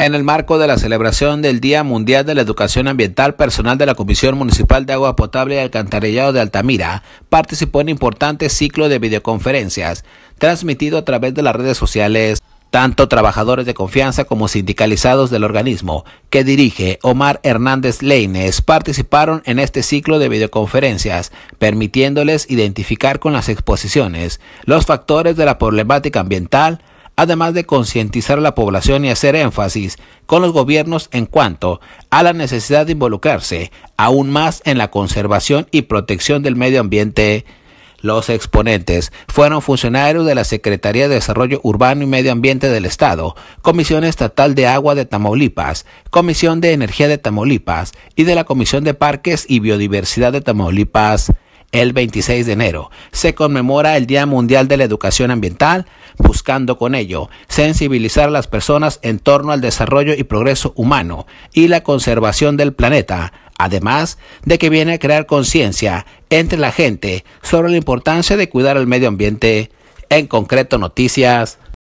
En el marco de la celebración del Día Mundial de la Educación Ambiental, personal de la Comisión Municipal de Agua Potable y Alcantarillado de Altamira participó en un importante ciclo de videoconferencias transmitido a través de las redes sociales. Tanto trabajadores de confianza como sindicalizados del organismo que dirige Omar Hernández Leines participaron en este ciclo de videoconferencias, permitiéndoles identificar con las exposiciones los factores de la problemática ambiental, además de concientizar a la población y hacer énfasis con los gobiernos en cuanto a la necesidad de involucrarse aún más en la conservación y protección del medio ambiente. Los exponentes fueron funcionarios de la Secretaría de Desarrollo Urbano y Medio Ambiente del Estado, Comisión Estatal de Agua de Tamaulipas, Comisión de Energía de Tamaulipas y de la Comisión de Parques y Biodiversidad de Tamaulipas el 26 de enero. Se conmemora el Día Mundial de la Educación Ambiental, buscando con ello sensibilizar a las personas en torno al desarrollo y progreso humano y la conservación del planeta, además de que viene a crear conciencia entre la gente sobre la importancia de cuidar el medio ambiente. En concreto, noticias